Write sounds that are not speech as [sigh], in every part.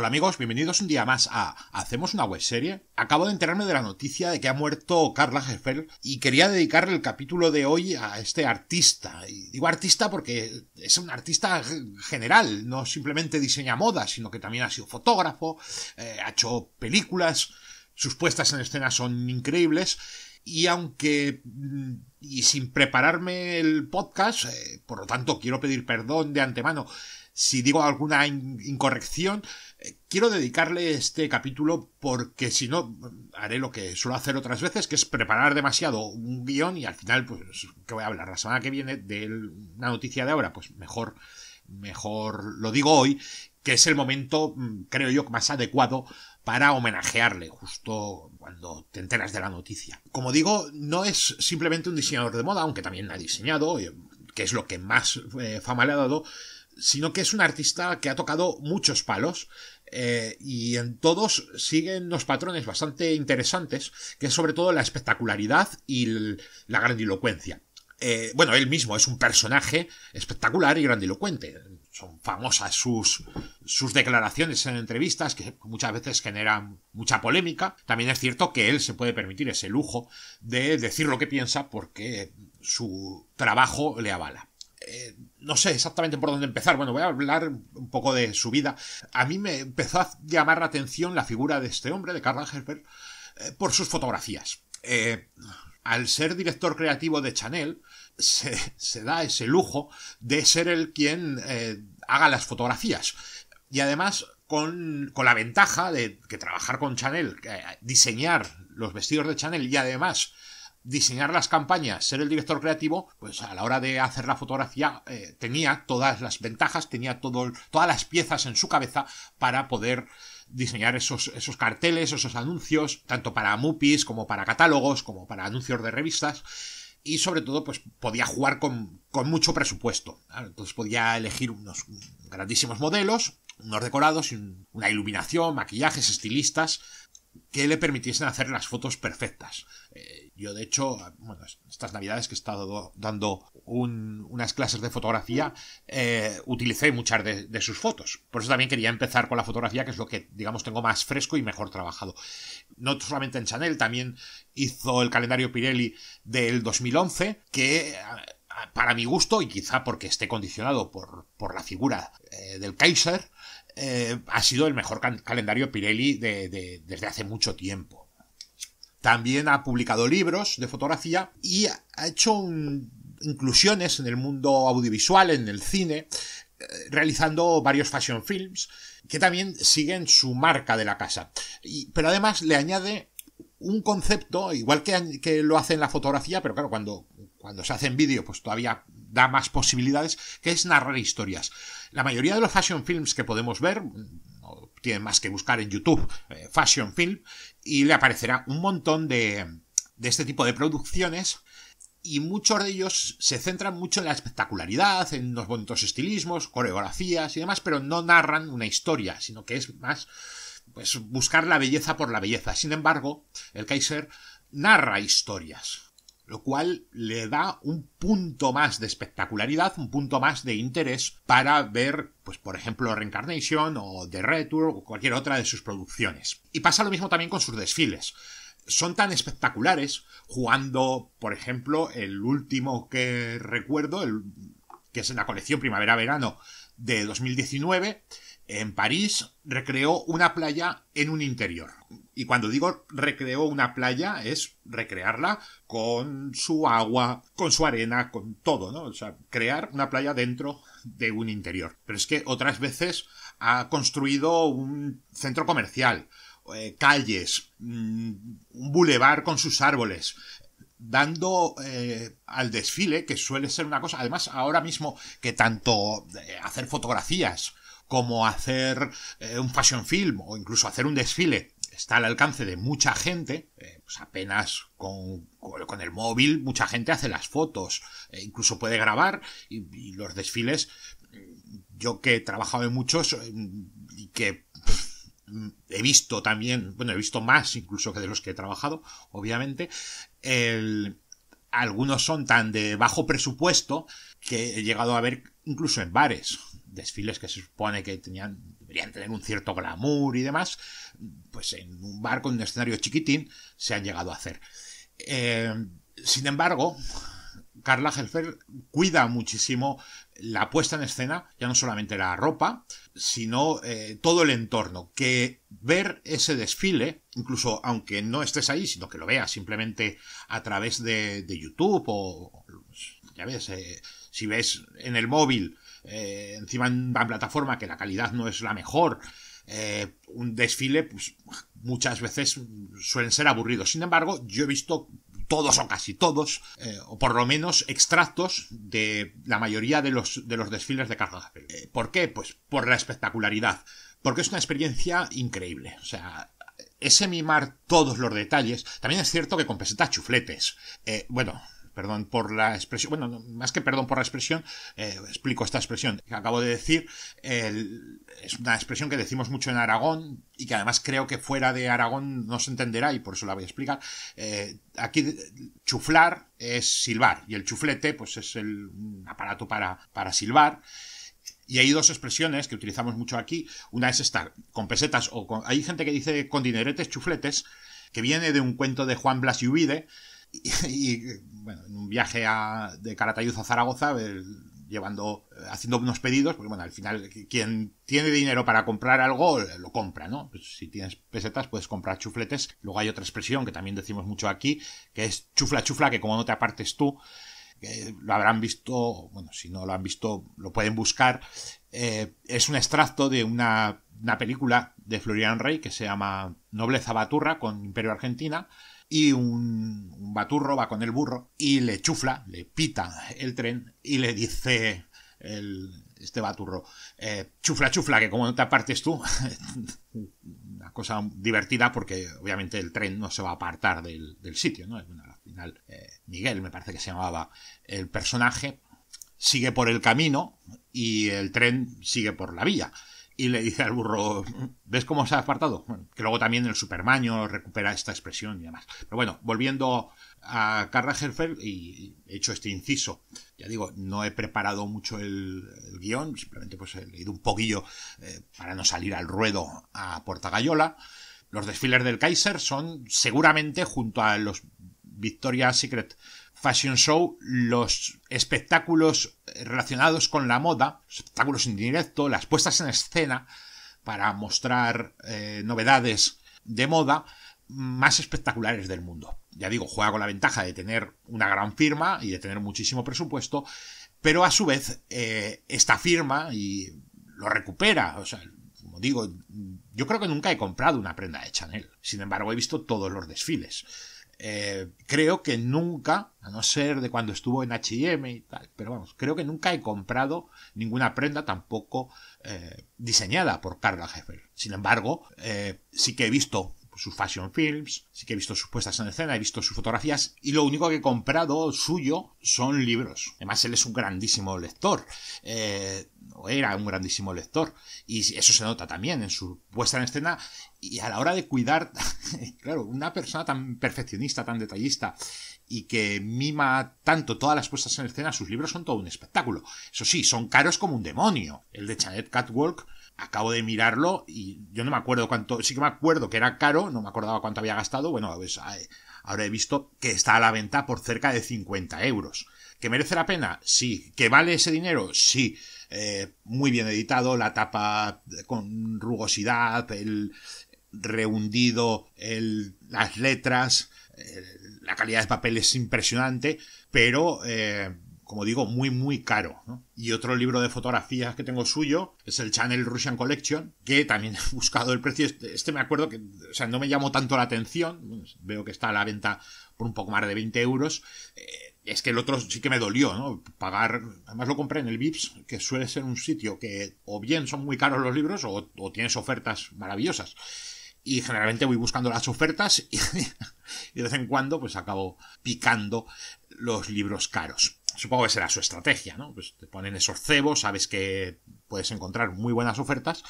Hola amigos, bienvenidos un día más a Hacemos una web serie. Acabo de enterarme de la noticia de que ha muerto Carla Lagerfeld y quería dedicarle el capítulo de hoy a este artista. Y digo artista porque es un artista general, no simplemente diseña moda, sino que también ha sido fotógrafo, eh, ha hecho películas, sus puestas en escena son increíbles y aunque mm, y sin prepararme el podcast, eh, por lo tanto quiero pedir perdón de antemano si digo alguna incorrección, eh, quiero dedicarle este capítulo porque si no mm, haré lo que suelo hacer otras veces, que es preparar demasiado un guión y al final, pues, ¿qué voy a hablar? La semana que viene de una noticia de ahora, pues mejor, mejor lo digo hoy, que es el momento, mm, creo yo, más adecuado para homenajearle justo cuando te enteras de la noticia. Como digo, no es simplemente un diseñador de moda, aunque también ha diseñado, eh, que es lo que más eh, fama le ha dado, sino que es un artista que ha tocado muchos palos eh, y en todos siguen unos patrones bastante interesantes, que es sobre todo la espectacularidad y la grandilocuencia. Eh, bueno, él mismo es un personaje espectacular y grandilocuente. Son famosas sus, sus declaraciones en entrevistas que muchas veces generan mucha polémica. También es cierto que él se puede permitir ese lujo de decir lo que piensa porque su trabajo le avala. Eh, no sé exactamente por dónde empezar. Bueno, voy a hablar un poco de su vida. A mí me empezó a llamar la atención la figura de este hombre, de Karl Herbert, eh, por sus fotografías. Eh, al ser director creativo de Chanel, se, se, da ese lujo de ser el quien haga las fotografías. Y además, con, con la ventaja de que trabajar con Chanel, diseñar los vestidos de Chanel y además diseñar las campañas, ser el director creativo, pues a la hora de hacer la fotografía eh, tenía todas las ventajas, tenía todo, todas las piezas en su cabeza para poder diseñar esos, esos carteles, esos anuncios, tanto para MUPIs como para catálogos, como para anuncios de revistas. Y sobre todo, pues podía jugar con, mucho presupuesto. Entonces podía elegir unos grandísimos modelos, unos decorados, una iluminación, maquillajes, estilistas, que le permitiesen hacer las fotos perfectas. Eh, yo, de hecho, estas navidades que he estado dando unas clases de fotografía, eh, utilicé muchas de, sus fotos. Por eso también quería empezar con la fotografía, que es lo que, digamos, tengo más fresco y mejor trabajado. No solamente en Chanel, también hizo el calendario Pirelli del 2011, que para mi gusto, y quizá porque esté condicionado por, la figura eh, del Kaiser, eh, ha sido el mejor calendario Pirelli desde hace mucho tiempo también ha publicado libros de fotografía y ha hecho inclusiones en el mundo audiovisual, en el cine, eh, realizando varios fashion films que también siguen su marca de la casa. pero además le añade un concepto, igual que, que, lo hace en la fotografía, pero claro, cuando, cuando se hace en vídeo, pues todavía da más posibilidades, que es narrar historias. La mayoría de los fashion films que podemos ver, tienen más que buscar en YouTube eh, Fashion Film y le aparecerá un montón de, de este tipo de producciones y muchos de ellos se centran mucho en la espectacularidad, en los bonitos estilismos, coreografías y demás, pero no narran una historia, sino que es más pues buscar la belleza por la belleza. Sin embargo, el Kaiser narra historias lo cual le da un punto más de espectacularidad, un punto más de interés para ver, pues por ejemplo, Reincarnation o The Return o cualquier otra de sus producciones. Y pasa lo mismo también con sus desfiles. Son tan espectaculares, jugando, por ejemplo, el último que recuerdo, el, que es en la colección Primavera-Verano de 2019, en París recreó una playa en un interior. Y cuando digo recreó una playa es recrearla con su agua, con su arena, con todo, ¿no? O sea, crear una playa dentro de un interior. Pero es que otras veces ha construido un centro comercial, eh, calles, mm, un bulevar con sus árboles, dando eh, al desfile, que suele ser una cosa, además ahora mismo que tanto eh, hacer fotografías como hacer eh, un fashion film o incluso hacer un desfile está al alcance de mucha gente, eh, pues apenas con, el móvil mucha gente hace las fotos, eh, incluso puede grabar y, los desfiles, mm, yo que he trabajado en muchos y que mm, he visto también, bueno, he visto más incluso que de los que he trabajado, obviamente, algunos son tan de bajo presupuesto que he llegado a ver incluso en bares, desfiles que se supone que tenían, deberían tener un cierto glamour y demás, pues en un barco, en un escenario chiquitín, se han llegado a hacer. Eh, sin embargo, Carla Helfer cuida muchísimo la puesta en escena, ya no solamente la ropa, sino eh, todo el entorno. Que ver ese desfile, incluso aunque no estés ahí, sino que lo veas simplemente a través de, YouTube o, ya ves, eh, si ves en el móvil eh, encima en una plataforma que la calidad no es la mejor, eh, un desfile pues, muchas veces suelen ser aburridos. Sin embargo, yo he visto todos o casi todos, eh, o por lo menos extractos de la mayoría de los, de los desfiles de Carlos ¿Por qué? Pues por la espectacularidad, porque es una experiencia increíble. O sea, ese mimar todos los detalles, también es cierto que con pesetas chufletes. bueno, perdón por la expresión, bueno, más que perdón por la expresión, eh, explico esta expresión que acabo de decir, es una expresión que decimos mucho en Aragón y que además creo que fuera de Aragón no se entenderá y por eso la voy a explicar. Eh, aquí chuflar es silbar y el chuflete pues es el, aparato para, para silbar. Y hay dos expresiones que utilizamos mucho aquí. Una es estar con pesetas o con... Hay gente que dice con dineretes, chufletes, que viene de un cuento de Juan Blas y y bueno, en un viaje de Caratayuz a Zaragoza, eh, llevando, eh, haciendo unos pedidos, porque bueno, al final quien tiene dinero para comprar algo, eh, lo compra, ¿no? Pues, si tienes pesetas, puedes comprar chufletes. Luego hay otra expresión que también decimos mucho aquí, que es chufla, chufla, que como no te apartes tú, lo habrán visto, bueno, si no lo han visto, lo pueden buscar. es un extracto de una, una película de Florian Rey que se llama Nobleza Baturra con Imperio Argentina, y un, baturro va con el burro y le chufla, le pita el tren y le dice el, este baturro. Eh, chufla, chufla, que como no te apartes tú, [laughs] una cosa divertida porque obviamente el tren no se va a apartar del, sitio, ¿no? al final, eh, Miguel, me parece que se llamaba el personaje, sigue por el camino y el tren sigue por la vía y le dice al burro, ¿ves cómo se ha apartado? que luego también el Supermaño recupera esta expresión y demás. Pero bueno, volviendo a Carla Herfeld y he hecho este inciso. Ya digo, no he preparado mucho el, guión, simplemente pues he leído un poquillo eh, para no salir al ruedo a Portagayola. Los desfiles del Kaiser son seguramente junto a los Victoria's Secret Fashion Show los espectáculos relacionados con la moda, espectáculos en directo, las puestas en escena para mostrar eh, novedades de moda más espectaculares del mundo. Ya digo, juega con la ventaja de tener una gran firma y de tener muchísimo presupuesto, pero a su vez eh, esta firma y lo recupera, o sea, como digo, yo creo que nunca he comprado una prenda de Chanel. Sin embargo, he visto todos los desfiles eh, creo que nunca, a no ser de cuando estuvo en HM y tal, pero vamos, creo que nunca he comprado ninguna prenda tampoco eh, diseñada por Carla Heffer. Sin embargo, eh, sí que he visto sus fashion films, sí que he visto sus puestas en escena, he visto sus fotografías y lo único que he comprado suyo son libros. Además, él es un grandísimo lector era un grandísimo lector. Y eso se nota también en su puesta en escena y a la hora de cuidar, [laughs] claro, una persona tan perfeccionista, tan detallista y que mima tanto todas las puestas en escena, sus libros son todo un espectáculo. Eso sí, son caros como un demonio. El de Chanet Catwalk acabo de mirarlo y yo no me acuerdo cuánto, sí que me acuerdo que era caro, no me acordaba cuánto había gastado, bueno, pues, ahora he visto que está a la venta por cerca de 50 euros. ¿Que merece la pena? Sí. ¿Que vale ese dinero? Sí. Eh, muy bien editado, la tapa con rugosidad, el rehundido, las letras, eh, la calidad de papel es impresionante, pero eh, como digo, muy, muy caro. Y otro libro de fotografías que tengo suyo es el Channel Russian Collection, que también he buscado el precio. Este, este me acuerdo que, o sea, no me llamó tanto la atención. Veo que está a la venta por un poco más de 20 euros. Eh, es que el otro sí que me dolió, ¿no? Pagar. Además lo compré en el VIPS, que suele ser un sitio que o bien son muy caros los libros o, tienes ofertas maravillosas. Y generalmente voy buscando las ofertas y, [laughs] y de vez en cuando pues acabo picando los libros caros. Supongo que será su estrategia, ¿no? Pues te ponen esos cebos, sabes que puedes encontrar muy buenas ofertas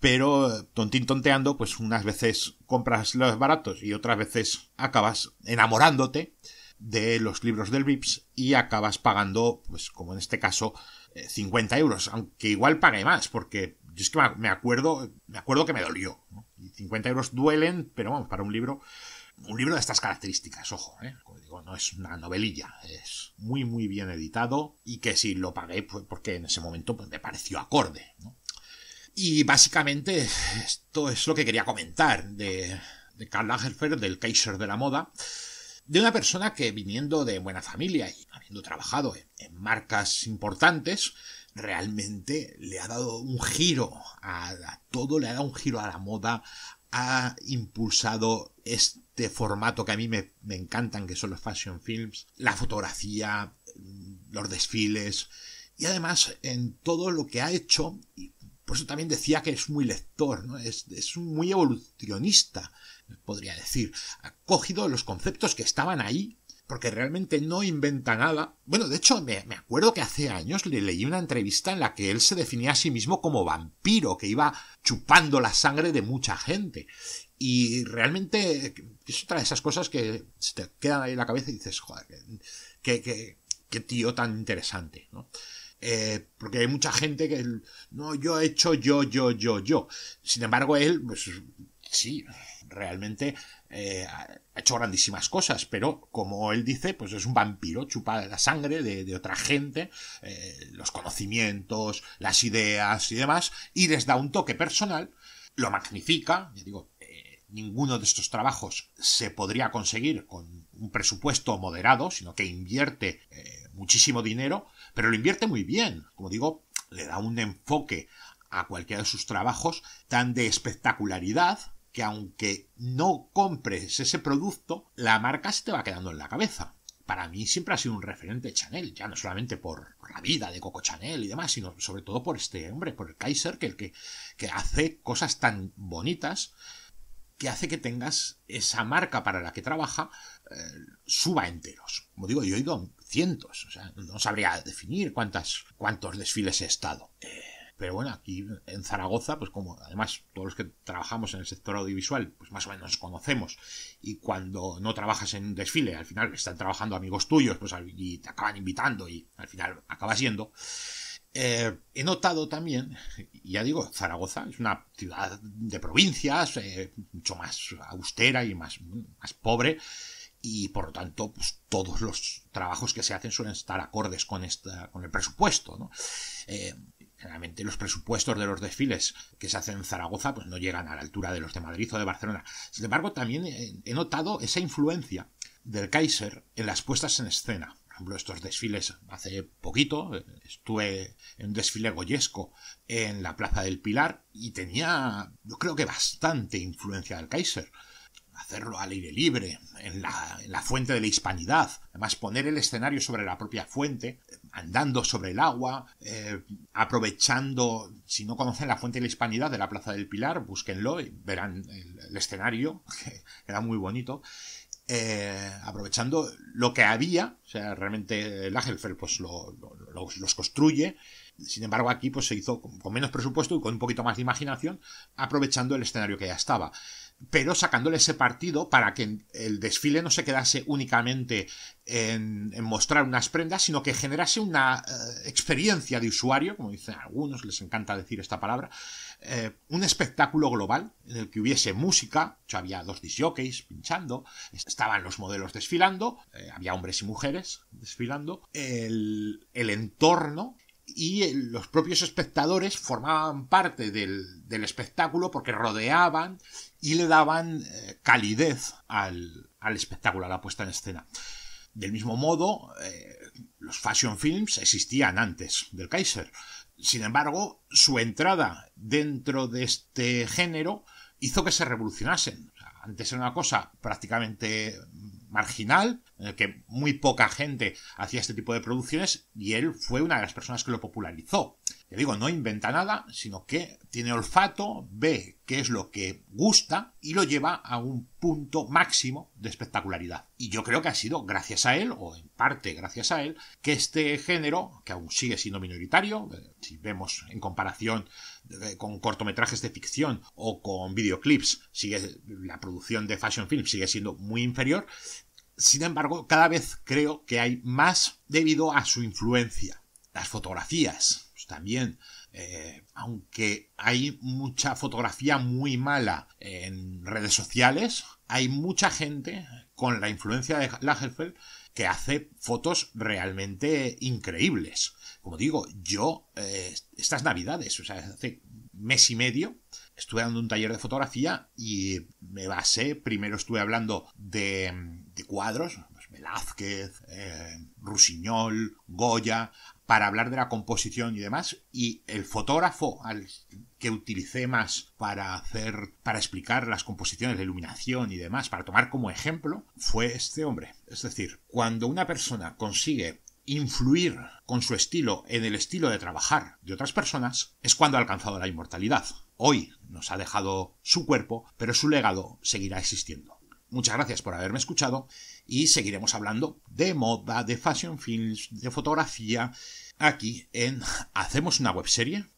pero tontín tonteando, pues unas veces compras los baratos y otras veces acabas enamorándote de los libros del VIPS y acabas pagando, pues como en este caso, 50 eh, euros, aunque igual pagué más, porque yo es que me acuerdo, me acuerdo que me dolió. ¿no? 50 euros duelen, pero vamos, para un libro, un libro de estas características, ojo, ¿eh? como digo, no es una novelilla, es muy, muy bien editado y que si lo pagué, pues porque en ese momento pues, me pareció acorde, ¿no? Y básicamente esto es lo que quería comentar de, Karl Lagerfeld, del Kaiser de la moda, de una persona que viniendo de buena familia y habiendo trabajado en, marcas importantes, realmente le ha dado un giro a, todo, le ha dado un giro a la moda, ha impulsado este formato que a mí me, me encantan, que son los fashion films, la fotografía, los desfiles, y además en todo lo que ha hecho, por eso también decía que es muy lector, ¿no? es, muy evolucionista, podría decir. Ha cogido los conceptos que estaban ahí porque realmente no inventa nada. Bueno, de hecho, me, acuerdo que hace años le leí una entrevista en la que él se definía a sí mismo como vampiro, que iba chupando la sangre de mucha gente. Y realmente es otra de esas cosas que se te quedan ahí en la cabeza y dices, joder, qué, qué tío tan interesante, ¿no? Eh, porque hay mucha gente que no, yo he hecho yo, yo, yo, yo. Sin embargo, él, pues sí, realmente eh, ha hecho grandísimas cosas, pero como él dice, pues es un vampiro, chupa la sangre de, otra gente, eh, los conocimientos, las ideas y demás, y les da un toque personal, lo magnifica, ya digo, ninguno de estos trabajos se podría conseguir con un presupuesto moderado, sino que invierte muchísimo dinero, pero lo invierte muy bien. Como digo, le da un enfoque a cualquiera de sus trabajos tan de espectacularidad que aunque no compres ese producto, la marca se te va quedando en la cabeza. Para mí siempre ha sido un referente Chanel, ya no solamente por la vida de Coco Chanel y demás, sino sobre todo por este hombre, por el Kaiser, que, el que, hace cosas tan bonitas que hace que tengas esa marca para la que trabaja eh, suba enteros. Como digo, yo he ido cientos. O sea, no sabría definir cuántas, cuántos desfiles he estado. Eh, pero bueno, aquí en Zaragoza, pues como además todos los que trabajamos en el sector audiovisual, pues más o menos nos conocemos. Y cuando no trabajas en un desfile, al final están trabajando amigos tuyos, pues y te acaban invitando y al final acaba siendo. Eh, he notado también, ya digo, Zaragoza es una ciudad de provincias, eh, mucho más austera y más, más pobre, y por lo tanto pues, todos los trabajos que se hacen suelen estar acordes con, con el presupuesto. ¿no? Eh, generalmente los presupuestos de los desfiles que se hacen en Zaragoza pues, no llegan a la altura de los de Madrid o de Barcelona. Sin embargo, también he notado esa influencia del Kaiser en las puestas en escena. Por ejemplo, estos desfiles hace poquito eh, estuve en un desfile goyesco en la Plaza del Pilar y tenía, yo creo que bastante influencia del Kaiser hacerlo al aire libre, en la, fuente de la hispanidad, además poner el escenario sobre la propia fuente, andando sobre el agua, eh, aprovechando, si no conocen la fuente de la hispanidad de la Plaza del Pilar, búsquenlo y verán el, escenario, [laughs] que era muy bonito. Eh, aprovechando lo que había, o sea, realmente el Lagerfeld pues los, construye, sin embargo, aquí pues, se hizo con menos presupuesto y con un poquito más de imaginación, aprovechando el escenario que ya estaba pero sacándole ese partido para que el desfile no se quedase únicamente en, mostrar unas prendas, sino que generase una eh, experiencia de usuario, como dicen algunos, les encanta decir esta palabra, eh, un espectáculo global en el que hubiese música, había dos disjockeys pinchando, estaban los modelos desfilando, eh, había hombres y mujeres desfilando, el, el entorno y eh, los propios espectadores formaban parte del, espectáculo porque rodeaban y le daban eh, calidez al, espectáculo, a la puesta en escena. Del mismo modo, eh, los fashion films existían antes del Kaiser. Sin embargo, su entrada dentro de este género hizo que se revolucionasen. Antes era una cosa prácticamente marginal, que muy poca gente hacía este tipo de producciones y él fue una de las personas que lo popularizó digo, no inventa nada, sino que tiene olfato, ve qué es lo que gusta y lo lleva a un punto máximo de espectacularidad. Y yo creo que ha sido gracias a él, o en parte gracias a él, que este género, que aún sigue siendo minoritario, eh, si vemos en comparación eh, con cortometrajes de ficción o con videoclips, sigue, la producción de fashion film sigue siendo muy inferior, sin embargo, cada vez creo que hay más debido a su influencia. Las fotografías, también. Eh, aunque hay mucha fotografía muy mala en redes sociales, hay mucha gente con la influencia de Lagerfeld que hace fotos realmente increíbles. Como digo, yo eh, estas navidades, o sea, hace mes y medio, estuve dando un taller de fotografía y me basé, primero estuve hablando de, cuadros, pues, Velázquez, eh, Rusiñol, Goya, para hablar de la composición y demás. Y el fotógrafo al que utilicé más para hacer, para explicar las composiciones, la iluminación y demás, para tomar como ejemplo, fue este hombre. Es decir, cuando una persona consigue influir con su estilo en el estilo de trabajar de otras personas, es cuando ha alcanzado la inmortalidad. Hoy nos ha dejado su cuerpo, pero su legado seguirá existiendo. Muchas gracias por haberme escuchado y seguiremos hablando de moda, de fashion films, de fotografía, aquí en Hacemos una webserie